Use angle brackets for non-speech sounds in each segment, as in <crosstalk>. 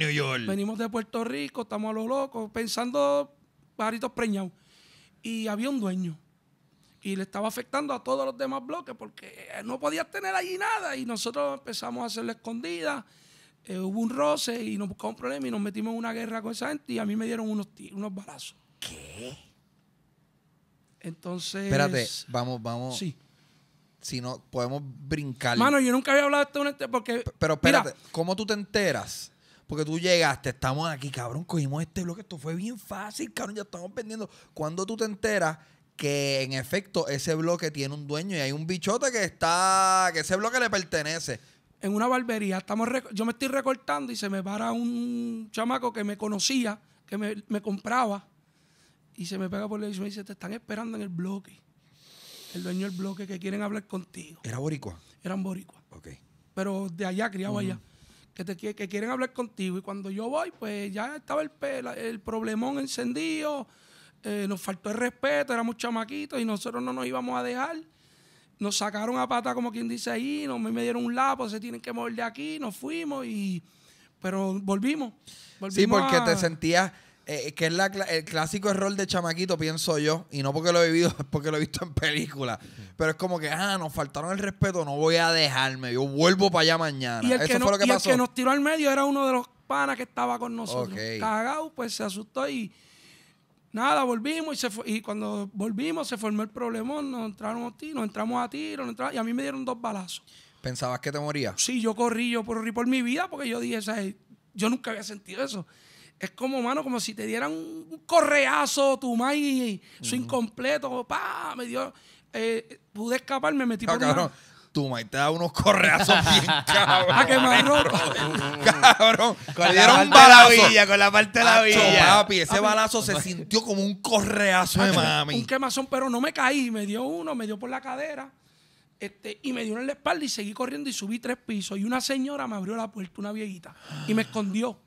New York. Venimos de Puerto Rico, estamos a los locos, pensando pajaritos preñados. Y había un dueño. Y le estaba afectando a todos los demás bloques porque no podías tener allí nada. Y nosotros empezamos a hacerle escondida. Eh, hubo un roce y nos buscamos un problema y nos metimos en una guerra con esa gente. Y a mí me dieron unos, unos balazos. ¿Qué? Entonces. Espérate, vamos, vamos. Sí si no podemos brincar. Mano, yo nunca había hablado de esto este, porque. Pero espérate, ¿cómo tú te enteras porque tú llegaste, estamos aquí, cabrón, cogimos este bloque, esto fue bien fácil, cabrón, ya estamos vendiendo. Cuando tú te enteras que en efecto ese bloque tiene un dueño y hay un bichote que está, que ese bloque le pertenece. En una barbería, estamos yo me estoy recortando y se me para un chamaco que me conocía, que me, compraba, y se me pega por el y me dice, te están esperando en el bloque. El dueño del bloque que quieren hablar contigo. ¿Era boricua? Eran boricua. Ok. Pero de allá, criado allá que, quieren hablar contigo. Y cuando yo voy, pues ya estaba el, el problemón encendido, eh, nos faltó el respeto, éramos chamaquitos y nosotros no nos íbamos a dejar. Nos sacaron a pata, como quien dice ahí, nos, me dieron un lapo, se tienen que mover de aquí, nos fuimos, y pero volvimos. volvimos sí, porque te sentías eh, eh, que es el clásico error de chamaquito, pienso yo, y no porque lo he vivido, <laughs> es porque lo he visto en películas. Pero es como que, ah, nos faltaron el respeto, no voy a dejarme, yo vuelvo para allá mañana. Y el, Eso que, fue lo que, y el que nos tiró al medio era uno de los panas que estaba con nosotros. Cagado, pues se asustó y nada, volvimos y, se y cuando volvimos se formó el problemón, nos entraron a ti, nos entramos a tiro, y a mí me dieron dos balazos. ¿Pensabas que te morías? Sí, yo corrí, yo corrí por mi vida porque yo dije, yo nunca había sentido eso. Es como, mano, como si te dieran un correazo, tu maíz, su incompleto, pa, me dio. Eh, pude escapar, me metí ah, por cabrón. Tu maíz te da unos correazos <laughs> bien ah, cabrón. A quemar ropa. cabrón. Con dieron un La con la parte de la villa. papi, ese balazo se sintió como un correazo de mami. Un quemazón, pero no me caí. Me dio uno, me dio por la cadera. Este, y me dio en la espalda y seguí corriendo y subí tres pisos. Y una señora me abrió la puerta, una viejita. y me escondió.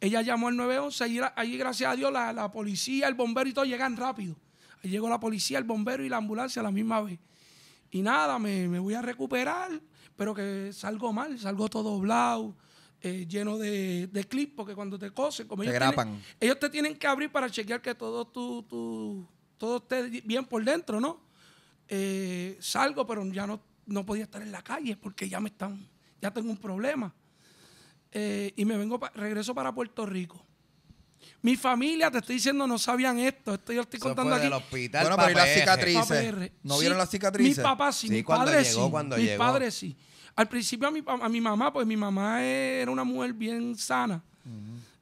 Ella llamó al 911 y allí, gracias a Dios, la, policía, el bombero y todo llegan rápido. Ahí llegó la policía, el bombero y la ambulancia a la misma vez. Y nada, me, voy a recuperar, pero que salgo mal, salgo todo doblado, eh, lleno de, de clips, porque cuando te cosen, como te ellos, grapan. ellos te tienen que abrir para chequear que todo, tu, tu, todo esté bien por dentro, ¿no? Eh, salgo, pero ya no, no podía estar en la calle porque ya me están, ya tengo un problema. Eh, y me vengo, regreso para Puerto Rico. Mi familia, te estoy diciendo, no sabían esto. Esto yo estoy contando bueno, las ¿No vieron las cicatrices? Mi papá sí, mi padre sí. mi padre sí. Al principio a mi, mamá, pues mi mamá era una mujer bien sana.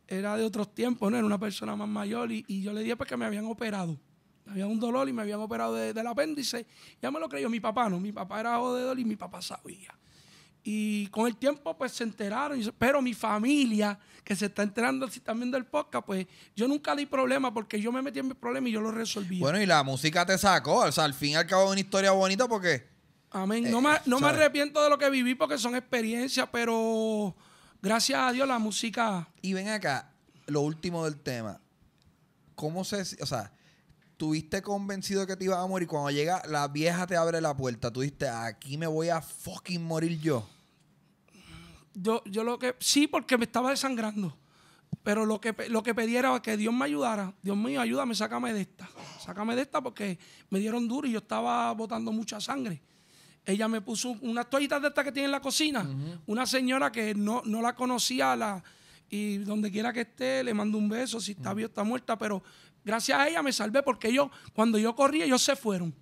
Era de otros tiempos, ¿no? Era una persona más mayor. Y, yo le dije porque pues, me habían operado. había un dolor y me habían operado del apéndice. Ya me lo creyó mi papá, ¿no? Mi papá era dolor y mi papá sabía. Y con el tiempo, pues se enteraron. Pero mi familia, que se está enterando así también del podcast, pues yo nunca di problema porque yo me metí en mi problema y yo lo resolví. Bueno, y la música te sacó. O sea, al fin y al cabo, una historia bonita porque. Amén. no, eh, me, no me, arrepiento de lo que viví porque son experiencias, pero gracias a Dios la música. Y ven acá, lo último del tema. ¿Cómo se. O sea, tuviste convencido que te ibas a morir? Cuando llega la vieja te abre la puerta, tú dijiste, aquí me voy a fucking morir yo yo, yo lo que, sí, porque me estaba desangrando. Pero lo que, lo que pedí era que Dios me ayudara. Dios mío, ayúdame, sácame de esta. Sácame de esta porque me dieron duro y yo estaba botando mucha sangre. Ella me puso unas toallitas de estas que tiene en la cocina. Una señora que no, no la conocía la, y donde quiera que esté, le mando un beso. Si está viva, está muerta. Pero gracias a ella me salvé porque yo cuando yo corrí, ellos se fueron.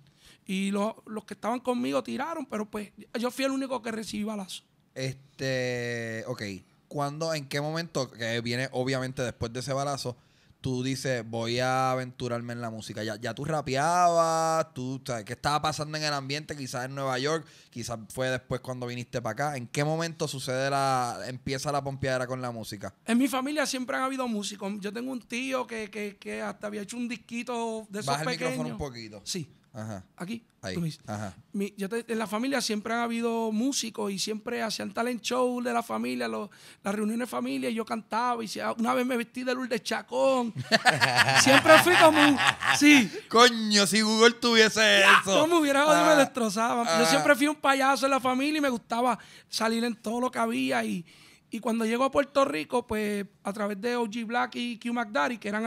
Y los que estaban conmigo tiraron, pero pues yo fui el único que recibí balazo. Este, ok. ¿Cuándo, en qué momento, que viene obviamente después de ese balazo, tú dices, voy a aventurarme en la música? Ya, tú rapeabas, tú, ¿Qué estaba pasando en el ambiente? Quizás en Nueva York, quizás fue después cuando viniste para acá. ¿En qué momento sucede la, empieza la pompeadera con la música? En mi familia siempre han habido músicos. Yo tengo un tío que, hasta había hecho un disquito de esos Baja el micrófono un poquito. Sí. Ajá. Aquí. Ahí. en la familia siempre han habido músicos y siempre hacían talent show de la familia, las reuniones de familia, y yo cantaba. y Una vez me vestí de de Chacón. <laughs> siempre fui como Sí. Coño, si Google tuviese eso. No me hubiera jodido, me ah, destrozaba. yo ah. siempre fui un payaso en la familia y me gustaba salir en todo lo que había. Y, y cuando llego a Puerto Rico, pues a través de OG Black y Q McDaddy, que eran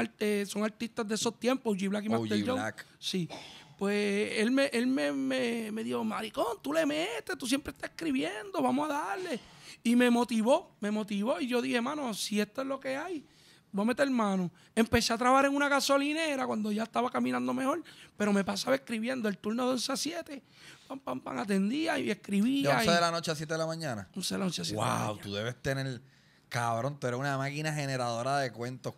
son artistas de esos tiempos, OG Black y Master Sí pues él me, él me, me, dijo, maricón, tú le metes, tú siempre estás escribiendo, vamos a darle. Y me motivó, me motivó. Y yo dije, mano, si esto es lo que hay, voy a meter mano. Empecé a trabajar en una gasolinera cuando ya estaba caminando mejor, pero me pasaba escribiendo el turno de 11 a 7. Pam, pam, pam, atendía y escribía. ¿De 11 de la noche a 7 de la mañana? 11 de la noche a 7 de la mañana. Wow, tú debes tener. Cabrón, tú eres una máquina generadora de cuentos.